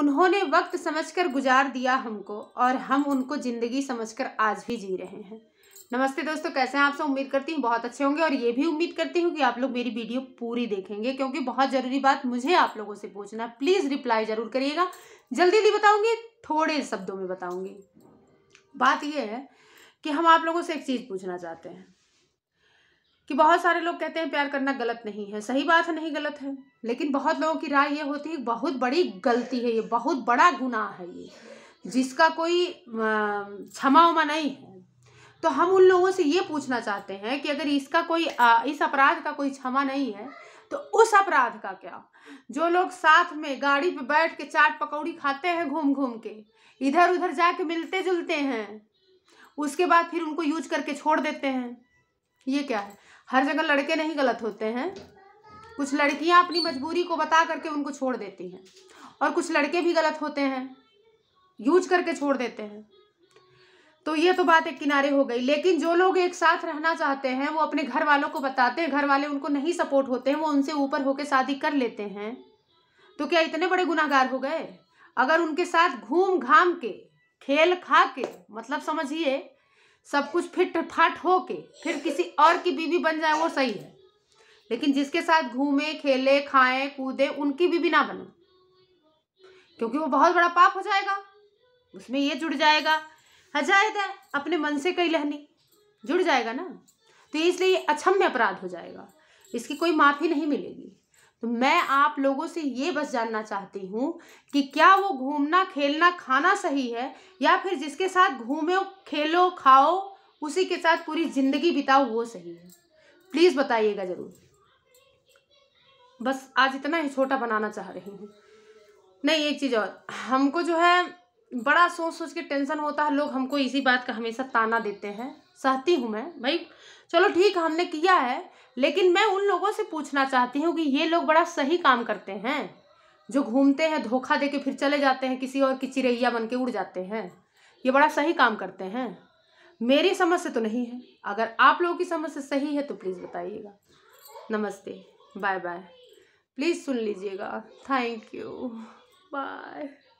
उन्होंने वक्त समझकर गुजार दिया हमको और हम उनको ज़िंदगी समझकर आज भी जी रहे हैं नमस्ते दोस्तों कैसे हैं आप सब उम्मीद करती हूँ बहुत अच्छे होंगे और ये भी उम्मीद करती हूँ कि आप लोग मेरी वीडियो पूरी देखेंगे क्योंकि बहुत ज़रूरी बात मुझे आप लोगों से पूछना प्लीज़ रिप्लाई ज़रूर करिएगा जल्दी जल्दी बताऊँगी थोड़े शब्दों में बताऊँगी बात यह है कि हम आप लोगों से एक चीज़ पूछना चाहते हैं कि बहुत सारे लोग कहते हैं प्यार करना गलत नहीं है सही बात है नहीं गलत है लेकिन बहुत लोगों की राय ये होती है बहुत बड़ी गलती है ये बहुत बड़ा गुनाह है ये जिसका कोई क्षमा उमा नहीं है तो हम उन लोगों से ये पूछना चाहते हैं कि अगर इसका कोई इस अपराध का कोई क्षमा नहीं है तो उस अपराध का क्या जो लोग साथ में गाड़ी पे बैठ के चाट पकौड़ी खाते हैं घूम घूम के इधर उधर जाके मिलते जुलते हैं उसके बाद फिर उनको यूज करके छोड़ देते हैं ये क्या है हर जगह लड़के नहीं गलत होते हैं कुछ लड़कियां अपनी मजबूरी को बता करके उनको छोड़ देती हैं और कुछ लड़के भी गलत होते हैं यूज करके छोड़ देते हैं तो ये तो बात एक किनारे हो गई लेकिन जो लोग एक साथ रहना चाहते हैं वो अपने घर वालों को बताते हैं घर वाले उनको नहीं सपोर्ट होते हैं वो उनसे ऊपर होकर शादी कर लेते हैं तो क्या इतने बड़े गुनाहगार हो गए अगर उनके साथ घूम घाम के खेल खा के मतलब समझिए सब कुछ फिट फाट हो के फिर किसी और की बीवी बन जाए वो सही है लेकिन जिसके साथ घूमे खेले खाए कूदे उनकी बीवी ना बने क्योंकि वो बहुत बड़ा पाप हो जाएगा उसमें ये जुड़ जाएगा हजायद है अपने मन से कई लहनी जुड़ जाएगा ना तो इसलिए ये अक्षम्य अपराध हो जाएगा इसकी कोई माफ़ी नहीं मिलेगी तो मैं आप लोगों से ये बस जानना चाहती हूँ कि क्या वो घूमना खेलना खाना सही है या फिर जिसके साथ घूमो खेलो खाओ उसी के साथ पूरी ज़िंदगी बिताओ वो सही है प्लीज़ बताइएगा ज़रूर बस आज इतना ही छोटा बनाना चाह रही हूँ नहीं एक चीज़ और हमको जो है बड़ा सोच सोच के टेंशन होता है लोग हमको इसी बात का हमेशा ताना देते हैं चाहती हूँ मैं भाई चलो ठीक हमने किया है लेकिन मैं उन लोगों से पूछना चाहती हूँ कि ये लोग बड़ा सही काम करते हैं जो घूमते हैं धोखा दे के फिर चले जाते हैं किसी और की चिड़ैया बन के उड़ जाते हैं ये बड़ा सही काम करते हैं मेरी समझ से तो नहीं है अगर आप लोगों की समझ से सही है तो प्लीज़ बताइएगा नमस्ते बाय बाय प्लीज़ सुन लीजिएगा थैंक यू बाय